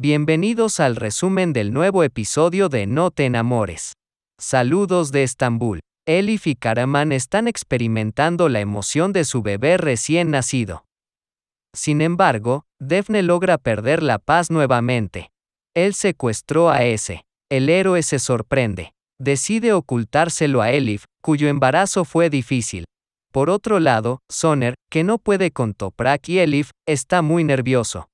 Bienvenidos al resumen del nuevo episodio de No te enamores. Saludos de Estambul. Elif y Karaman están experimentando la emoción de su bebé recién nacido. Sin embargo, Defne logra perder la paz nuevamente. Él secuestró a ese. El héroe se sorprende. Decide ocultárselo a Elif, cuyo embarazo fue difícil. Por otro lado, Soner, que no puede con Toprak y Elif, está muy nervioso.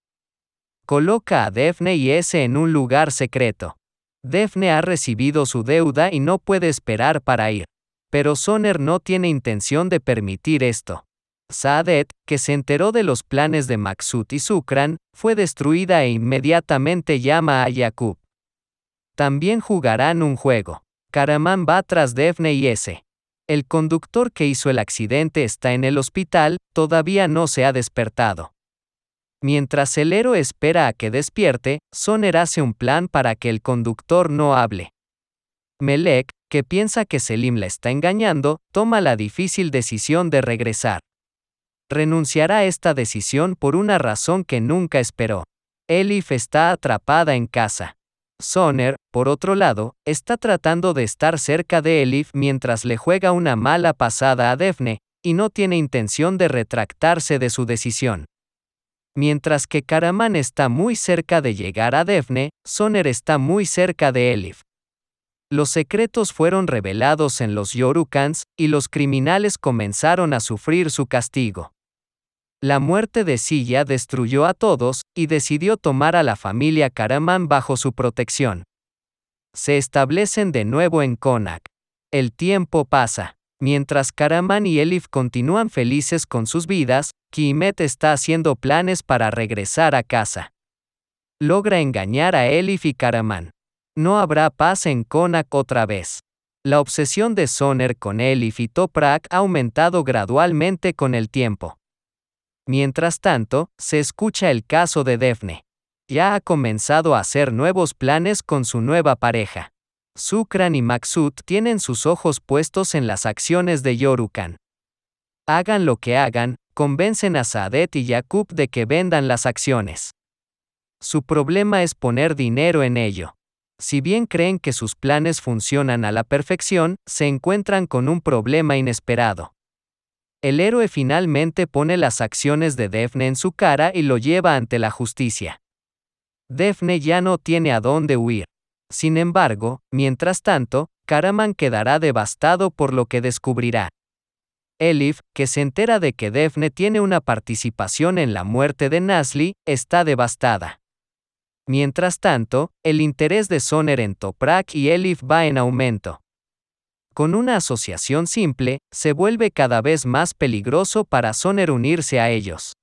Coloca a Defne y S en un lugar secreto. Defne ha recibido su deuda y no puede esperar para ir. Pero Soner no tiene intención de permitir esto. Saadet, que se enteró de los planes de Maksut y Sukran, fue destruida e inmediatamente llama a Yakub. También jugarán un juego. Karaman va tras Defne y S. El conductor que hizo el accidente está en el hospital, todavía no se ha despertado. Mientras el héroe espera a que despierte, Soner hace un plan para que el conductor no hable. Melek, que piensa que Selim la está engañando, toma la difícil decisión de regresar. Renunciará a esta decisión por una razón que nunca esperó. Elif está atrapada en casa. Soner, por otro lado, está tratando de estar cerca de Elif mientras le juega una mala pasada a Defne, y no tiene intención de retractarse de su decisión. Mientras que Karaman está muy cerca de llegar a Defne, Soner está muy cerca de Elif. Los secretos fueron revelados en los Yorukans, y los criminales comenzaron a sufrir su castigo. La muerte de Silla destruyó a todos, y decidió tomar a la familia Karaman bajo su protección. Se establecen de nuevo en Konak. El tiempo pasa. Mientras Karaman y Elif continúan felices con sus vidas, Kimet está haciendo planes para regresar a casa. Logra engañar a Elif y Karaman. No habrá paz en Konak otra vez. La obsesión de Soner con Elif y Toprak ha aumentado gradualmente con el tiempo. Mientras tanto, se escucha el caso de Defne. Ya ha comenzado a hacer nuevos planes con su nueva pareja. Sukran y Maksut tienen sus ojos puestos en las acciones de Yorukan. Hagan lo que hagan, convencen a Saadet y Yakub de que vendan las acciones. Su problema es poner dinero en ello. Si bien creen que sus planes funcionan a la perfección, se encuentran con un problema inesperado. El héroe finalmente pone las acciones de Defne en su cara y lo lleva ante la justicia. Defne ya no tiene a dónde huir. Sin embargo, mientras tanto, Karaman quedará devastado por lo que descubrirá. Elif, que se entera de que Defne tiene una participación en la muerte de Nasli, está devastada. Mientras tanto, el interés de Soner en Toprak y Elif va en aumento. Con una asociación simple, se vuelve cada vez más peligroso para Soner unirse a ellos.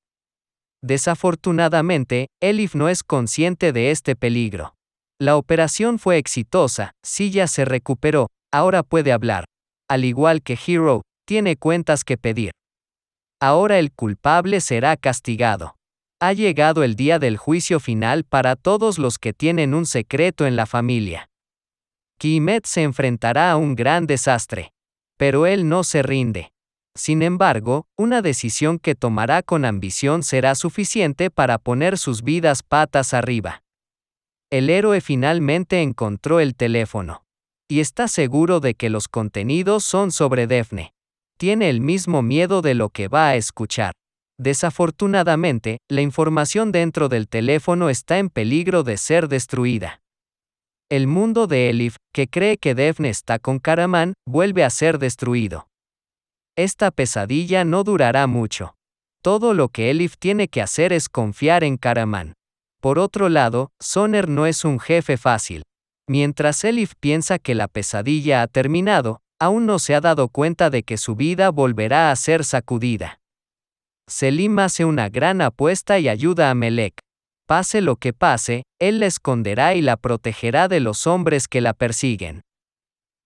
Desafortunadamente, Elif no es consciente de este peligro. La operación fue exitosa, Silla se recuperó, ahora puede hablar. Al igual que Hero, tiene cuentas que pedir. Ahora el culpable será castigado. Ha llegado el día del juicio final para todos los que tienen un secreto en la familia. Kimet se enfrentará a un gran desastre. Pero él no se rinde. Sin embargo, una decisión que tomará con ambición será suficiente para poner sus vidas patas arriba el héroe finalmente encontró el teléfono. Y está seguro de que los contenidos son sobre Defne. Tiene el mismo miedo de lo que va a escuchar. Desafortunadamente, la información dentro del teléfono está en peligro de ser destruida. El mundo de Elif, que cree que Defne está con Karaman, vuelve a ser destruido. Esta pesadilla no durará mucho. Todo lo que Elif tiene que hacer es confiar en Karaman. Por otro lado, Soner no es un jefe fácil. Mientras Elif piensa que la pesadilla ha terminado, aún no se ha dado cuenta de que su vida volverá a ser sacudida. Selim hace una gran apuesta y ayuda a Melek. Pase lo que pase, él la esconderá y la protegerá de los hombres que la persiguen.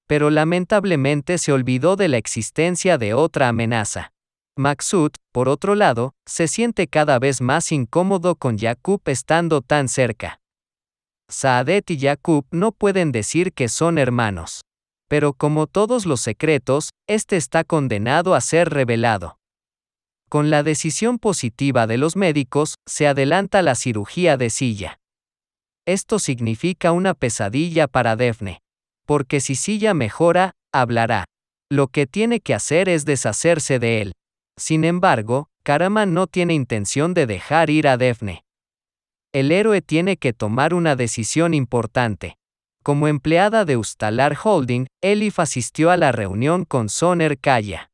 Pero lamentablemente se olvidó de la existencia de otra amenaza. Maxut, por otro lado, se siente cada vez más incómodo con Jacob estando tan cerca. Saadet y Jacob no pueden decir que son hermanos. Pero como todos los secretos, este está condenado a ser revelado. Con la decisión positiva de los médicos, se adelanta la cirugía de silla. Esto significa una pesadilla para Defne. Porque si silla mejora, hablará. Lo que tiene que hacer es deshacerse de él. Sin embargo, Karaman no tiene intención de dejar ir a Defne. El héroe tiene que tomar una decisión importante. Como empleada de Ustalar Holding, Elif asistió a la reunión con Soner Kaya.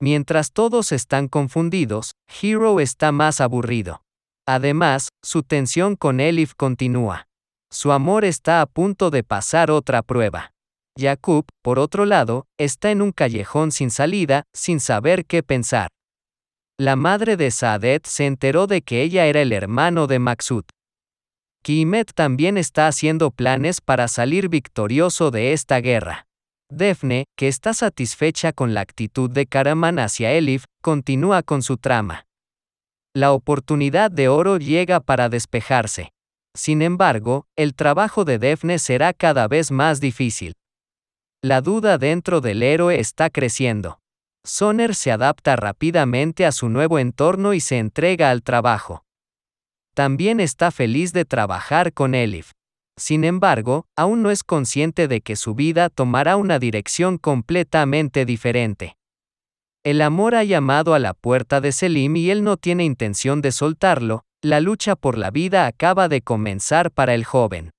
Mientras todos están confundidos, Hero está más aburrido. Además, su tensión con Elif continúa. Su amor está a punto de pasar otra prueba. Jacob, por otro lado, está en un callejón sin salida, sin saber qué pensar. La madre de Saadet se enteró de que ella era el hermano de Maxud. Kimet también está haciendo planes para salir victorioso de esta guerra. Defne, que está satisfecha con la actitud de Karaman hacia Elif, continúa con su trama. La oportunidad de oro llega para despejarse. Sin embargo, el trabajo de Defne será cada vez más difícil. La duda dentro del héroe está creciendo. Soner se adapta rápidamente a su nuevo entorno y se entrega al trabajo. También está feliz de trabajar con Elif. Sin embargo, aún no es consciente de que su vida tomará una dirección completamente diferente. El amor ha llamado a la puerta de Selim y él no tiene intención de soltarlo, la lucha por la vida acaba de comenzar para el joven.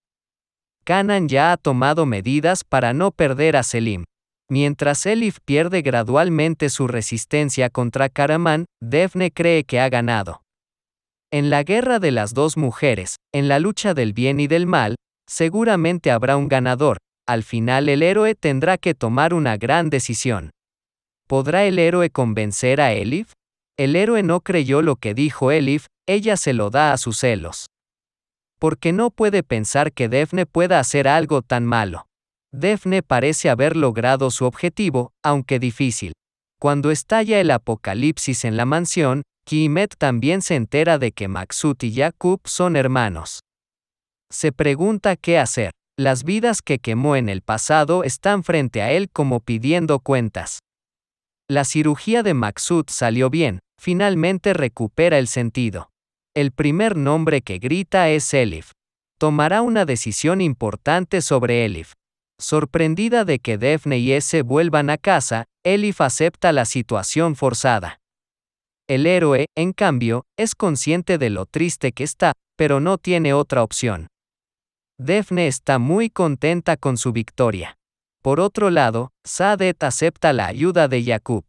Kanan ya ha tomado medidas para no perder a Selim. Mientras Elif pierde gradualmente su resistencia contra Karaman, Defne cree que ha ganado. En la guerra de las dos mujeres, en la lucha del bien y del mal, seguramente habrá un ganador, al final el héroe tendrá que tomar una gran decisión. ¿Podrá el héroe convencer a Elif? El héroe no creyó lo que dijo Elif, ella se lo da a sus celos porque no puede pensar que Defne pueda hacer algo tan malo. Defne parece haber logrado su objetivo, aunque difícil. Cuando estalla el apocalipsis en la mansión, Kimet también se entera de que Maxut y Yakub son hermanos. Se pregunta qué hacer. Las vidas que quemó en el pasado están frente a él como pidiendo cuentas. La cirugía de Maxut salió bien, finalmente recupera el sentido. El primer nombre que grita es Elif. Tomará una decisión importante sobre Elif. Sorprendida de que Defne y ese vuelvan a casa, Elif acepta la situación forzada. El héroe, en cambio, es consciente de lo triste que está, pero no tiene otra opción. Defne está muy contenta con su victoria. Por otro lado, Sadet acepta la ayuda de Jacob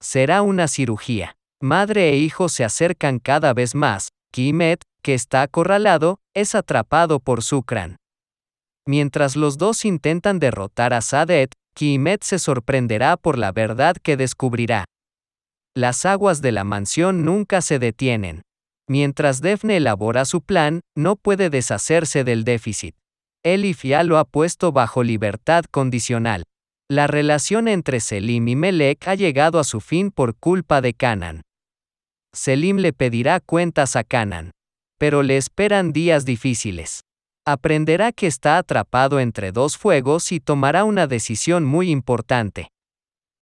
Será una cirugía. Madre e hijo se acercan cada vez más, Kimet, que está acorralado, es atrapado por Sukran. Mientras los dos intentan derrotar a Sadet, Kimet se sorprenderá por la verdad que descubrirá. Las aguas de la mansión nunca se detienen. Mientras Defne elabora su plan, no puede deshacerse del déficit. Elif lo ha puesto bajo libertad condicional. La relación entre Selim y Melek ha llegado a su fin por culpa de Canaan. Selim le pedirá cuentas a Canaan. Pero le esperan días difíciles. Aprenderá que está atrapado entre dos fuegos y tomará una decisión muy importante.